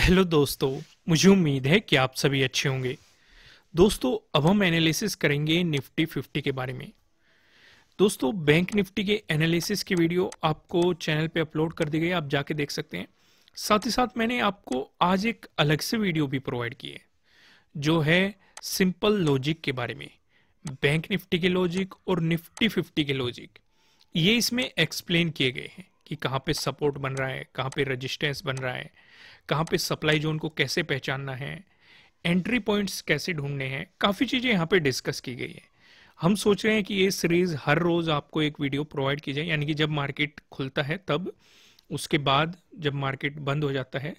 hello दोस्तों मुझे उम्मीद है कि आप सभी अच्छे होंगे दोस्तों अब हम एनालिसिस करेंगे निफ्टी फिफ्टी के बारे में दोस्तों बैंक निफ्टी के एनालिसिस की वीडियो आपको चैनल पे अपलोड कर दी गई आप जाके देख सकते हैं साथ ही साथ मैंने आपको आज एक अलग से वीडियो भी प्रोवाइड की है जो है सिंपल लॉजिक के बारे में बैंक निफ्टी के लॉजिक और निफ्टी फिफ्टी के लॉजिक ये इसमें एक्सप्लेन किए गए हैं कि कहाँ पे सपोर्ट बन रहा है कहाँ पे रजिस्टेंस बन रहा है कहाँ पे सप्लाई जोन को कैसे पहचानना है एंट्री पॉइंट्स कैसे ढूंढने हैं काफ़ी चीज़ें यहाँ पे डिस्कस की गई है हम सोच रहे हैं कि ये सीरीज़ हर रोज़ आपको एक वीडियो प्रोवाइड की जाए यानी कि जब मार्केट खुलता है तब उसके बाद जब मार्केट बंद हो जाता है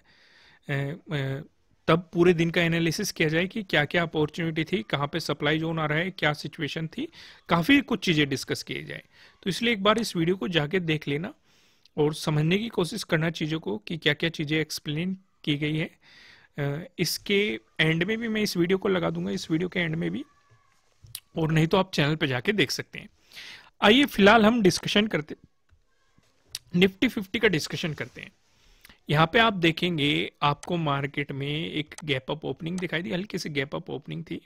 तब पूरे दिन का एनालिसिस किया जाए कि क्या क्या अपॉर्चुनिटी थी कहाँ पे सप्लाई जोन आ रहा है क्या सिचुएशन थी काफ़ी कुछ चीज़ें डिस्कस किए जाए तो इसलिए एक बार इस वीडियो को जाके देख लेना और समझने की कोशिश करना चीज़ों को कि क्या क्या चीज़ें एक्सप्लेन की गई है इसके एंड में भी मैं इस वीडियो को लगा दूंगा इस वीडियो के एंड में भी और नहीं तो आप चैनल पर जाके देख सकते हैं आइए फिलहाल हम डिस्कशन करते निफ्टी फिफ्टी का डिस्कशन करते हैं यहाँ पे आप देखेंगे आपको मार्केट में एक गैप अप ओपनिंग दिखाई दी हल्की सी गैप अप ओपनिंग थी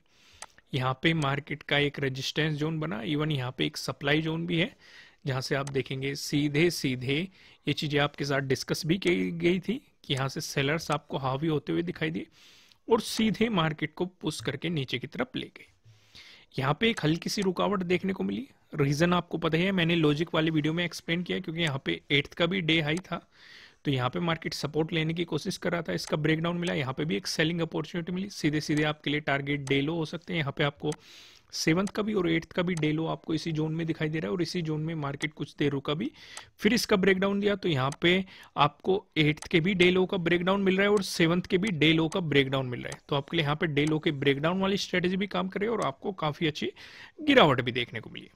यहाँ पे मार्केट का एक रेजिस्टेंस जोन बना इवन यहाँ पे एक सप्लाई जोन भी है जहाँ से आप देखेंगे सीधे सीधे ये चीज़ें आपके साथ डिस्कस भी की गई थी कि यहाँ से सेलर्स आपको हावी होते हुए दिखाई दिए और सीधे मार्केट को पुश करके नीचे की तरफ ले गए यहाँ पे एक हल्की सी रुकावट देखने को मिली रीज़न आपको पता है मैंने लॉजिक वाले वीडियो में एक्सप्लेन किया क्योंकि यहाँ पे एट्थ का भी डे हाई था तो यहाँ पे मार्केट सपोर्ट लेने की कोशिश कर रहा था इसका ब्रेकडाउन मिला यहाँ पे भी एक सेलिंग अपॉर्चुनिटी मिली सीधे सीधे आपके लिए टारगेट डे लो हो सकते हैं यहाँ पे आपको सेवंथ का भी और एट्थ का भी डे लो आपको इसी जोन में दिखाई दे रहा है और इसी जोन में मार्केट कुछ देर रुका भी फिर इसका ब्रेकडाउन दिया तो यहाँ पे आपको एट्थ के भी डे लो का ब्रेकडाउन मिल रहा है और सेवंथ के भी डे लो का ब्रेकडाउन मिल रहा है तो आपके लिए यहाँ पे डे लो के ब्रेकडाउन वाली स्ट्रेटेजी भी काम करे और आपको काफी अच्छी गिरावट भी देखने को मिली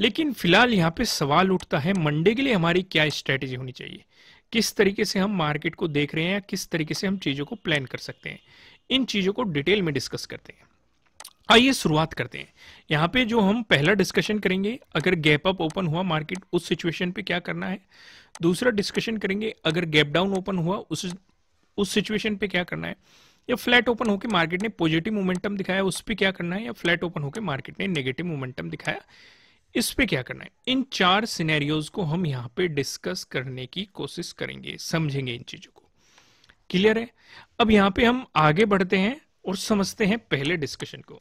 लेकिन फिलहाल यहाँ पे सवाल उठता है मंडे के लिए हमारी क्या स्ट्रेटेजी होनी चाहिए किस तरीके से हम मार्केट को देख रहे हैं या किस तरीके से हम चीज़ों को प्लान कर सकते हैं इन चीज़ों को डिटेल में डिस्कस करते हैं आइए शुरुआत करते हैं यहाँ पे जो हम पहला डिस्कशन करेंगे अगर गैप अप ओपन हुआ मार्केट उस सिचुएशन पे क्या करना है दूसरा डिस्कशन करेंगे अगर गैप डाउन ओपन हुआ उस उस सिचुएशन पे क्या करना है या फ्लैट ओपन होकर मार्केट ने पॉजिटिव मोमेंटम दिखाया उस पर क्या करना है या फ्लैट ओपन होकर मार्केट ने नेगेटिव मोमेंटम दिखाया इस पे क्या करना है इन चार सिनेरियोज को हम यहाँ पे डिस्कस करने की कोशिश करेंगे समझेंगे इन चीजों को क्लियर है अब यहाँ पे हम आगे बढ़ते हैं और समझते हैं पहले डिस्कशन को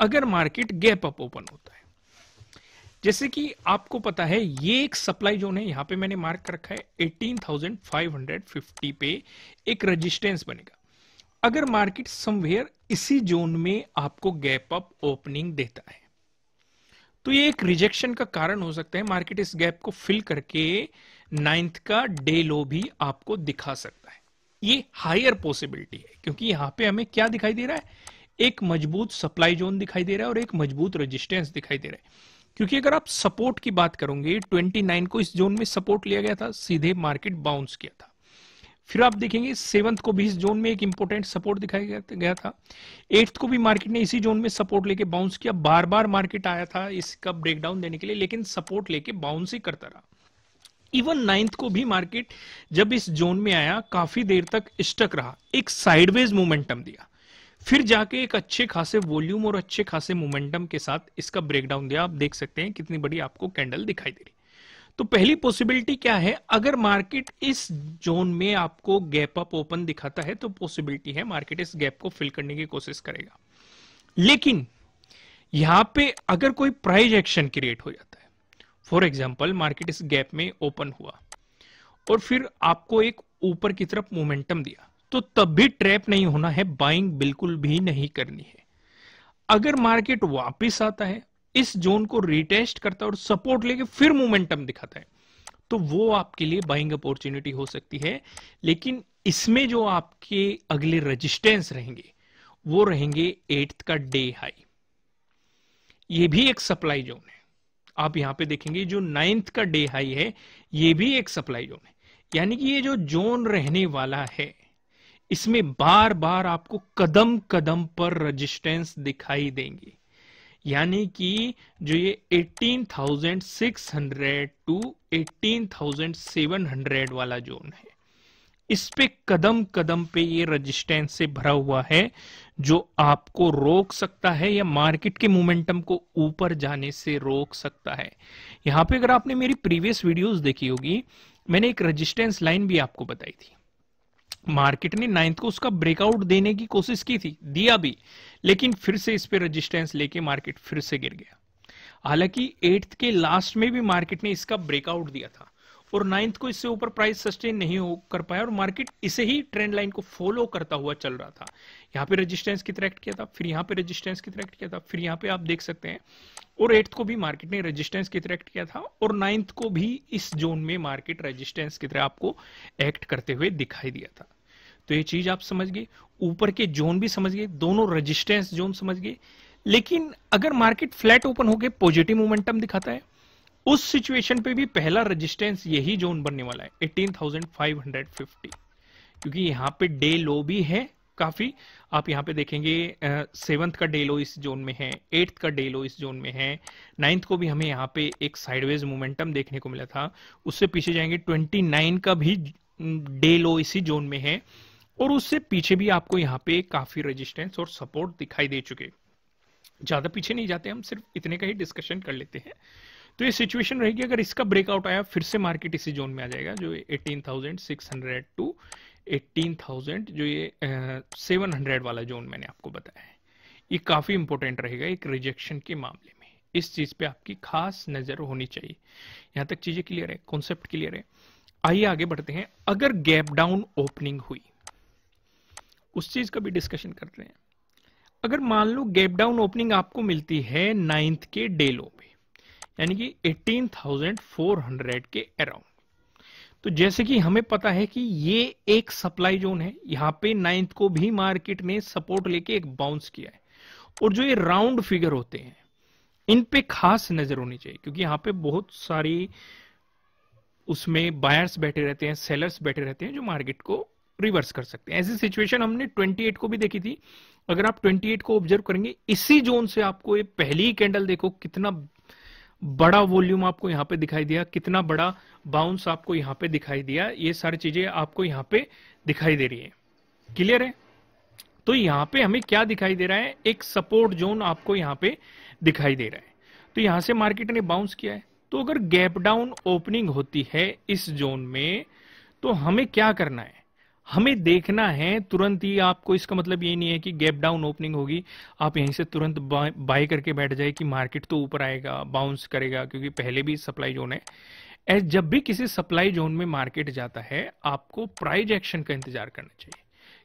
अगर मार्केट गैप अप ओपन होता है जैसे कि आपको पता है ये एक सप्लाई जोन है यहां पे मैंने मार्क कर रखा है 18,550 पे एक रेजिस्टेंस बनेगा अगर मार्केट समवेयर इसी जोन में आपको गैप अप ओपनिंग देता है तो ये एक रिजेक्शन का कारण हो सकता है मार्केट इस गैप को फिल करके नाइन्थ का डे लो भी आपको दिखा सकता है ये हायर पॉसिबिलिटी है क्योंकि यहां पे हमें क्या दिखाई दे रहा है एक मजबूत सप्लाई जोन दिखाई दे रहा है और एक मजबूत रेजिस्टेंस दिखाई दे रहा है क्योंकि अगर आप सपोर्ट की बात करोगे 29 को इस जोन में सपोर्ट लिया गया था सीधे मार्केट बाउंस किया था फिर आप देखेंगे सेवंथ को भी इस जोन में एक इंपोर्टेंट सपोर्ट दिखाई गया था एट्थ को भी मार्केट ने इसी जोन में सपोर्ट लेके बाउंस किया बार बार मार्केट आया था इसका ब्रेकडाउन देने के लिए लेकिन सपोर्ट लेके बाउंस ही करता रहा इवन नाइन्थ को भी मार्केट जब इस जोन में आया काफी देर तक स्टक रहा एक साइडवेज मोमेंटम दिया फिर जाके एक अच्छे खासे वॉल्यूम और अच्छे खासे मोमेंटम के साथ इसका ब्रेकडाउन दिया आप देख सकते हैं कितनी बड़ी आपको कैंडल दिखाई दे रही तो पहली पॉसिबिलिटी क्या है अगर मार्केट इस जोन में आपको गैप अप ओपन दिखाता है तो पॉसिबिलिटी है मार्केट इस गैप को फिल करने की कोशिश करेगा लेकिन यहां पे अगर कोई प्राइज एक्शन क्रिएट हो जाता है फॉर एग्जाम्पल मार्केट इस गैप में ओपन हुआ और फिर आपको एक ऊपर की तरफ मोमेंटम दिया तो तब भी ट्रैप नहीं होना है बाइंग बिल्कुल भी नहीं करनी है अगर मार्केट वापस आता है इस जोन को रिटेस्ट करता है और सपोर्ट लेके फिर मोमेंटम दिखाता है तो वो आपके लिए बाइंग अपॉर्चुनिटी हो सकती है लेकिन इसमें जो आपके अगले रेजिस्टेंस रहेंगे वो रहेंगे एट्थ का डे हाई ये भी एक सप्लाई जोन है आप यहां पे देखेंगे जो नाइन्थ का डे हाई है ये भी एक सप्लाई जोन है यानी कि ये जो जोन रहने वाला है इसमें बार बार आपको कदम कदम पर रजिस्टेंस दिखाई देंगे यानी कि जो ये 18,600 टू 18,700 वाला जोन है इस पे कदम कदम पे ये रजिस्टेंस से भरा हुआ है जो आपको रोक सकता है या मार्केट के मोमेंटम को ऊपर जाने से रोक सकता है यहां पे अगर आपने मेरी प्रीवियस वीडियोस देखी होगी मैंने एक रजिस्टेंस लाइन भी आपको बताई थी मार्केट ने नाइन्थ को उसका ब्रेकआउट देने की कोशिश की थी दिया भी लेकिन फिर से इस पर रजिस्टेंस लेके मार्केट फिर से गिर गया हालांकि एट्थ के लास्ट में भी मार्केट ने इसका ब्रेकआउट दिया था और नाइन्थ को इससे ऊपर प्राइस सस्टेन नहीं हो कर पाया और मार्केट इसे ही ट्रेंड लाइन को फॉलो करता हुआ चल रहा था यहाँ पे रेजिस्टेंस की क्रैक्ट किया था फिर यहाँ पे रेजिस्टेंस की क्रैक्ट किया था फिर यहाँ पे आप देख सकते हैं और एट्थ को भी मार्केट ने रेजिस्टेंस की क्रैक्ट किया था और नाइन्थ को भी इस जोन में मार्केट रेजिस्टेंस की तरह आपको एक्ट करते हुए दिखाई दिया था तो ये चीज आप समझ गए ऊपर के जोन भी समझ गए दोनों रेजिस्टेंस जोन समझ गए लेकिन अगर मार्केट फ्लैट ओपन होकर पॉजिटिव मोमेंटम दिखाता है उस सिचुएशन पे भी पहला रेजिस्टेंस यही जोन बनने वाला है 18,550 क्योंकि यहाँ पे डे लो भी है काफी आप यहाँ पे देखेंगे सेवन्थ का डे लो इस जोन में है एट्थ का डे लो इस जोन में है नाइन्थ को भी हमें यहाँ पे एक साइडवेज मोमेंटम देखने को मिला था उससे पीछे जाएंगे ट्वेंटी का भी डे लो इसी जोन में है और उससे पीछे भी आपको यहाँ पे काफी रेजिस्टेंस और सपोर्ट दिखाई दे चुके ज्यादा पीछे नहीं जाते हम सिर्फ इतने का ही डिस्कशन कर लेते हैं तो ये सिचुएशन रहेगी अगर इसका ब्रेकआउट आया फिर से मार्केट इसी जोन में आ जाएगा जो eighteen thousand six hundred to eighteen thousand जो ये सेवन uh, हंड्रेड वाला जोन मैंने आपको बताया है ये काफी इंपॉर्टेंट रहेगा एक रिजेक्शन के मामले में इस चीज पे आपकी खास नजर होनी चाहिए यहां तक चीजें क्लियर है कॉन्सेप्ट क्लियर है आइए आगे बढ़ते हैं अगर गैप डाउन ओपनिंग हुई उस चीज का भी डिस्कशन कर रहे हैं अगर मान लो गैप डाउन ओपनिंग आपको मिलती है नाइन्थ के डे लो पे यानी कि 18,400 के अराउंड तो जैसे कि हमें पता है कि ये एक सप्लाई जोन है यहाँ पे नाइन्थ को भी मार्केट ने सपोर्ट लेके एक बाउंस किया है और जो ये राउंड फिगर होते हैं इन पे खास नजर होनी चाहिए क्योंकि यहां पे बहुत सारी उसमें बायर्स बैठे रहते हैं सेलर्स बैठे रहते हैं जो मार्केट को रिवर्स कर सकते हैं ऐसी सिचुएशन हमने 28 को भी देखी थी अगर आप 28 को ऑब्जर्व करेंगे इसी जोन से आपको ये पहली कैंडल देखो कितना बड़ा वॉल्यूम आपको यहाँ पे दिखाई दिया कितना बड़ा बाउंस आपको यहाँ पे दिखाई दिया ये सारी चीजें आपको यहाँ पे दिखाई दे रही है क्लियर है तो यहाँ पे हमें क्या दिखाई दे रहा है एक सपोर्ट जोन आपको यहाँ पे दिखाई दे रहा है तो यहां से मार्केट ने बाउंस किया है तो अगर गैप डाउन ओपनिंग होती है इस जोन में तो हमें क्या करना है हमें देखना है तुरंत ही आपको इसका मतलब ये नहीं है कि गैप डाउन ओपनिंग होगी आप यहीं से तुरंत बाय करके बैठ जाए कि मार्केट तो ऊपर आएगा बाउंस करेगा क्योंकि पहले भी सप्लाई जोन है एज जब भी किसी सप्लाई जोन में मार्केट जाता है आपको प्राइज एक्शन का इंतजार करना चाहिए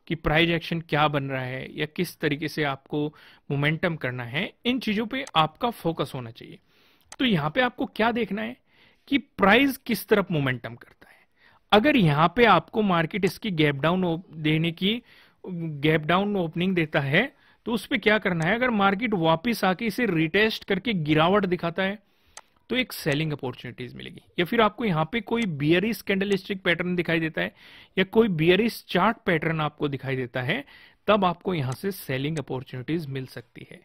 कि प्राइज एक्शन क्या बन रहा है या किस तरीके से आपको मोमेंटम करना है इन चीजों पर आपका फोकस होना चाहिए तो यहाँ पे आपको क्या देखना है कि प्राइज किस तरफ मोमेंटम करता है अगर यहाँ पे आपको मार्केट इसकी गैप डाउन देने की गैप डाउन ओपनिंग देता है तो उस पर क्या करना है अगर मार्केट वापस आके इसे रिटेस्ट करके गिरावट दिखाता है तो एक सेलिंग अपॉर्चुनिटीज मिलेगी या फिर आपको यहाँ पे कोई बियरिस कैंडलिस्टिक पैटर्न दिखाई देता है या कोई बियरिस चार्ट पैटर्न आपको दिखाई देता है तब आपको यहाँ से सेलिंग अपॉर्चुनिटीज मिल सकती है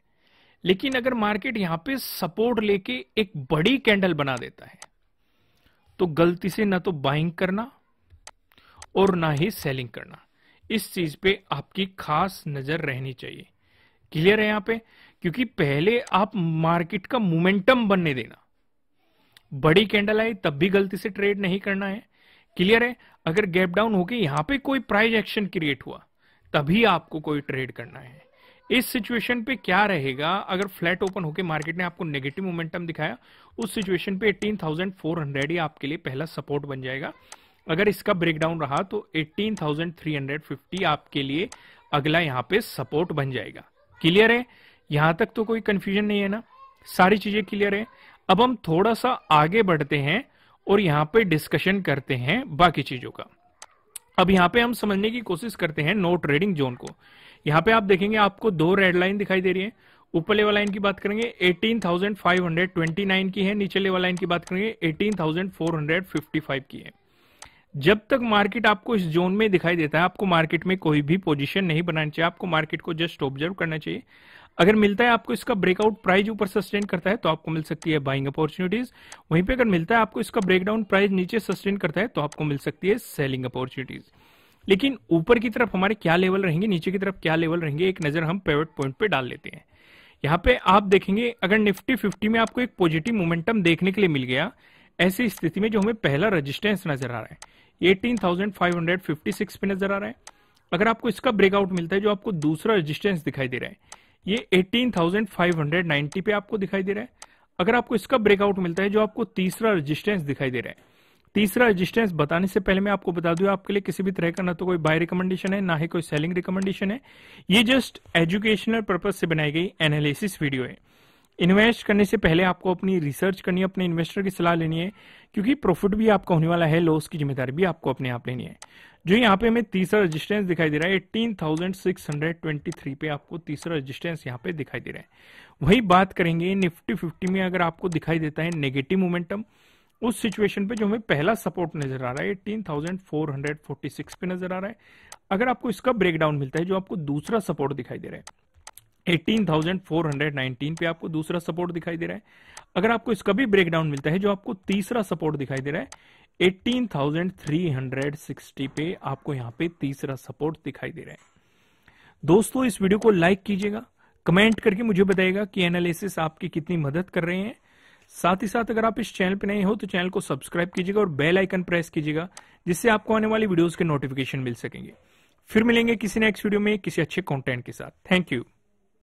लेकिन अगर मार्केट यहाँ पे सपोर्ट लेके एक बड़ी कैंडल बना देता है तो गलती से ना तो बाइंग करना और ना ही सेलिंग करना इस चीज पे आपकी खास नजर रहनी चाहिए क्लियर है यहां पे क्योंकि पहले आप मार्केट का मोमेंटम बनने देना बड़ी कैंडल आई तब भी गलती से ट्रेड नहीं करना है क्लियर है अगर गैप डाउन होके यहां पे कोई प्राइज एक्शन क्रिएट हुआ तभी आपको कोई ट्रेड करना है इस सिचुएशन पे क्या रहेगा अगर फ्लैट ओपन होके मार्केट ने आपको नेगेटिव मोमेंटम दिखाया उस सिचुएशन पे 18,400 ही आपके लिए पहला सपोर्ट बन जाएगा अगर इसका ब्रेकडाउन रहा तो 18,350 आपके लिए अगला यहाँ पे सपोर्ट बन जाएगा क्लियर है यहां तक तो कोई कंफ्यूजन नहीं है ना सारी चीजें क्लियर है अब हम थोड़ा सा आगे बढ़ते हैं और यहाँ पे डिस्कशन करते हैं बाकी चीजों का अब यहाँ पे हम समझने की कोशिश करते हैं नो ट्रेडिंग जोन को यहाँ पे आप देखेंगे आपको दो रेड लाइन दिखाई दे रही है ऊपर लेवल लाइन की बात करेंगे 18,529 की है नीचे लेवल लाइन की बात करेंगे 18,455 की है जब तक मार्केट आपको इस जोन में दिखाई देता है आपको मार्केट में कोई भी पोजीशन नहीं बनानी चाहिए आपको मार्केट को जस्ट ऑब्जर्व करना चाहिए अगर मिलता है आपको इसका ब्रेकआउट प्राइस ऊपर सस्टेन करता है तो आपको मिल सकती है बाइंग अपॉर्चुनिटीज वहीं पे अगर मिलता है आपको इसका ब्रेकडाउन प्राइस नीचे सस्टेन करता है तो आपको मिल सकती है सेलिंग अपॉर्चुनिटीज लेकिन ऊपर की तरफ हमारे क्या लेवल रहेंगे नीचे की तरफ क्या लेवल रहेंगे एक नजर हम पेवेट पॉइंट पे डाल लेते हैं यहाँ पे आप देखेंगे अगर निफ्टी फिफ्टी में आपको एक पॉजिटिव मोमेंटम देखने के लिए मिल गया ऐसी स्थिति में जो हमें पहला रजिस्टेंस नजर आ रहा है 18,556 पे नजर आ रहा है अगर आपको इसका ब्रेकआउट मिलता है जो आपको दूसरा रेजिस्टेंस दिखाई दे रहा है ये 18,590 पे आपको दिखाई दे रहा है अगर आपको इसका ब्रेकआउट मिलता है जो आपको तीसरा रेजिस्टेंस दिखाई दे रहा है तीसरा रेजिस्टेंस बताने से पहले मैं आपको बता दूं आपके लिए किसी भी तरह का ना तो कोई बाय रिकमेंडेशन है ना ही कोई सेलिंग रिकमेंडेशन है ये जस्ट एजुकेशनल पर्पज से बनाई गई एनालिसिस वीडियो है इन्वेस्ट करने से पहले आपको अपनी रिसर्च करनी है अपने इन्वेस्टर की सलाह लेनी है क्योंकि प्रॉफिट भी आपका होने वाला है लॉस की जिम्मेदारी भी आपको अपने आप लेनी है जो यहाँ पे हमें तीसरा रजिस्टेंस दिखाई दे रहा है eighteen thousand six hundred twenty three पे आपको तीसरा रजिस्टेंस यहाँ पे दिखाई दे रहा है वही बात करेंगे निफ्टी फिफ्टी में अगर आपको दिखाई देता है नेगेटिव मोमेंटम उस सिचुएशन पे जो हमें पहला सपोर्ट नजर आ रहा है thousand four hundred forty six पे नजर आ रहा है अगर आपको इसका ब्रेकडाउन मिलता है जो आपको दूसरा सपोर्ट दिखाई दे रहा है 18,419 पे आपको दूसरा सपोर्ट दिखाई दे रहा है अगर आपको इसका भी ब्रेकडाउन मिलता है जो आपको तीसरा सपोर्ट दिखाई दे रहा है 18,360 पे आपको यहां पे तीसरा सपोर्ट दिखाई दे रहा है दोस्तों इस वीडियो को लाइक कीजिएगा कमेंट करके मुझे बताइएगा कि एनालिसिस आपकी कितनी मदद कर रहे हैं साथ ही साथ अगर आप इस चैनल पर नए हो तो चैनल को सब्सक्राइब कीजिएगा और बेल आइकन प्रेस कीजिएगा जिससे आपको आने वाली वीडियोज के नोटिफिकेशन मिल सकेंगे फिर मिलेंगे किसी नेक्स्ट वीडियो में किसी अच्छे कॉन्टेंट के साथ थैंक यू